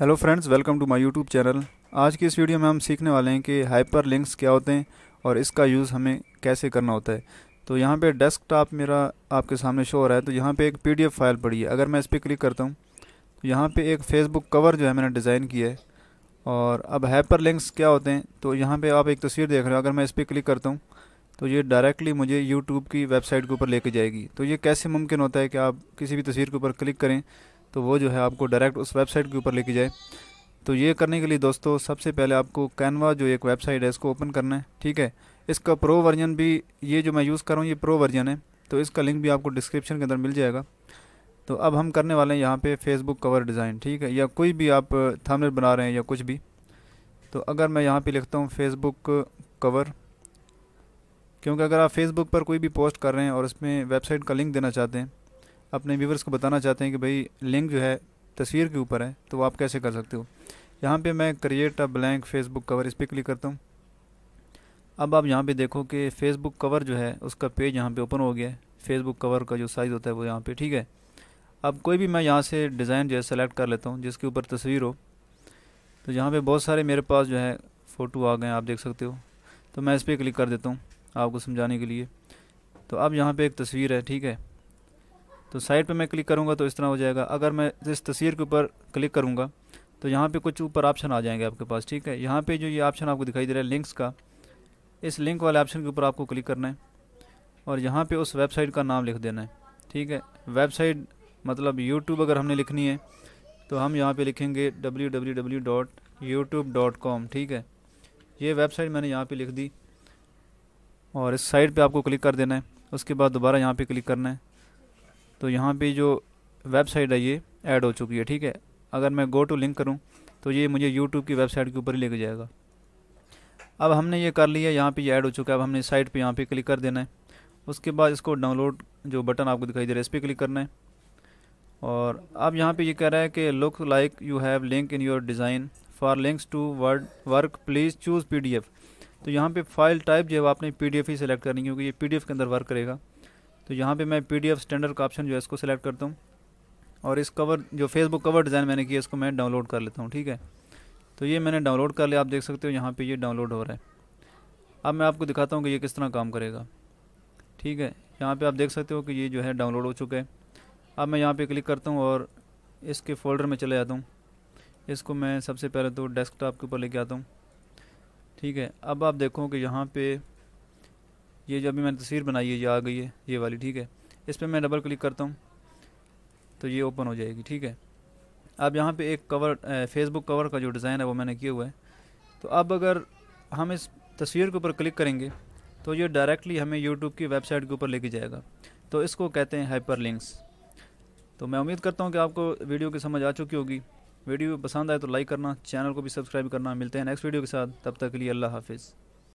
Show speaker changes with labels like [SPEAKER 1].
[SPEAKER 1] hello friends welcome to my YouTube channel आज की इस वीडियो में हम सीखने वाले हैं कि हाइपर लिंक्स क्या होते हैं और इसका यूज़ हमें कैसे करना होता है तो यहाँ पे डेस्कटॉप मेरा आपके सामने शो हो रहा है तो यहाँ पे एक पीडीएफ फाइल पड़ी है अगर मैं इस पर क्लिक करता हूँ तो यहाँ पर एक फ़ेसबुक कवर जो है मैंने डिज़ाइन किया है और अब हाइपर लिंक्स क्या होते हैं तो यहाँ पर आप एक तस्वीर देख रहे हो अगर मैं इस पर क्लिक करता हूँ तो ये डायरेक्टली मुझे यूट्यूब की वेबसाइट के ऊपर लेके जाएगी तो ये कैसे मुमकिन होता है कि आप किसी भी तस्वीर के ऊपर क्लिक करें तो वो जो है आपको डायरेक्ट उस वेबसाइट के ऊपर लेके जाए तो ये करने के लिए दोस्तों सबसे पहले आपको कैनवा जो एक वेबसाइट है इसको ओपन करना है ठीक है इसका प्रो वर्जन भी ये जो मैं यूज़ कर रहा हूँ ये प्रो वर्जन है तो इसका लिंक भी आपको डिस्क्रिप्शन के अंदर मिल जाएगा तो अब हम करने वाले हैं यहाँ पे फेसबुक कवर डिज़ाइन ठीक है या कोई भी आप थामनेल बना रहे हैं या कुछ भी तो अगर मैं यहाँ पे लिखता हूँ फेसबुक कवर क्योंकि अगर आप फेसबुक पर कोई भी पोस्ट कर रहे हैं और उसमें वेबसाइट का लिंक देना चाहते हैं अपने व्यूवर्स को बताना चाहते हैं कि भाई लिंक जो है तस्वीर के ऊपर है तो आप कैसे कर सकते हो यहाँ पे मैं create a blank Facebook cover इस पर क्लिक करता हूँ अब आप यहाँ पे देखो कि फेसबुक कवर जो है उसका पेज यहाँ पे ओपन हो गया है फेसबुक कवर का जो साइज़ होता है वो यहाँ पे ठीक है अब कोई भी मैं यहाँ से डिज़ाइन जो है सेलेक्ट कर लेता हूँ जिसके ऊपर तस्वीर हो तो यहाँ पे बहुत सारे मेरे पास जो है फ़ोटो आ गए हैं आप देख सकते हो तो मैं इस पर क्लिक कर देता हूँ आपको समझाने के लिए तो अब यहाँ पर एक तस्वीर है ठीक है तो साइड पे मैं क्लिक करूँगा तो इस तरह हो जाएगा अगर मैं इस तस्वीर के ऊपर क्लिक करूँगा तो यहाँ पे कुछ ऊपर ऑप्शन आ जाएंगे आपके पास ठीक है यहाँ पे जो ये ऑप्शन आपको दिखाई दे रहा है लिंक्स का इस लिंक वाले ऑप्शन के ऊपर आपको क्लिक करना है और यहाँ पे उस वेबसाइट का नाम लिख देना है ठीक है वेबसाइट मतलब यूट्यूब अगर हमने लिखनी है तो हम यहाँ पर लिखेंगे डब्ल्यू ठीक है ये वेबसाइट मैंने यहाँ पर लिख दी और इस साइट पे आपको क्लिक कर देना है उसके बाद दोबारा यहाँ पे क्लिक करना है तो यहाँ पे जो वेबसाइट है ये ऐड हो चुकी है ठीक है अगर मैं गो टू लिंक करूँ तो ये मुझे यूट्यूब की वेबसाइट के ऊपर ही लेके जाएगा अब हमने ये कर लिया यहाँ पे ये ऐड हो चुका है अब हमने साइट पे यहाँ पे क्लिक कर देना है उसके बाद इसको डाउनलोड जो बटन आपको दिखाई दे रहा है इस पर क्लिक करना है और अब यहाँ पे ये कह रहा है कि look like you have link in your design for links to word work please choose पी तो यहाँ पर फाइल टाइप जो है आपने पी डी ही सेलेक्ट करनी क्योंकि ये पी के अंदर वर्क करेगा तो यहाँ पे मैं पी स्टैंडर्ड का ऑप्शन जो है इसको सेलेक्ट करता हूँ और इस कवर जो फेसबुक कवर डिज़ाइन मैंने किया इसको मैं डाउनलोड कर लेता हूँ ठीक है तो ये मैंने डाउनलोड कर लिया आप देख सकते हो यहाँ पर ये डाउनलोड हो रहा है अब मैं आपको दिखाता हूँ कि ये किस तरह काम करेगा ठीक है यहाँ पर आप देख सकते हो कि ये जो है डाउनलोड हो चुका है अब मैं यहाँ पर क्लिक करता हूँ और इसके फोल्डर में चले जाता हूँ इसको मैं सबसे पहले तो डेस्कटॉप के ऊपर लेके आता हूँ ठीक है अब आप देखो कि यहाँ पे ये जो अभी मैंने तस्वीर बनाई है ये आ गई है ये वाली ठीक है इस पर मैं डबल क्लिक करता हूँ तो ये ओपन हो जाएगी ठीक है अब यहाँ पे एक कवर फेसबुक कवर का जो डिज़ाइन है वो मैंने किया हुआ है तो अब अगर हम इस तस्वीर के ऊपर क्लिक करेंगे तो ये डायरेक्टली हमें यूट्यूब की वेबसाइट के ऊपर लेके जाएगा तो इसको कहते हैं हाइपर लिंक्स तो मैं उम्मीद करता हूँ कि आपको वीडियो की समझ आ चुकी होगी वीडियो पसंद आए तो लाइक करना चैनल को भी सब्सक्राइब करना मिलते हैं नेक्स्ट वीडियो के साथ तब तक के लिए अल्लाह हाफिज़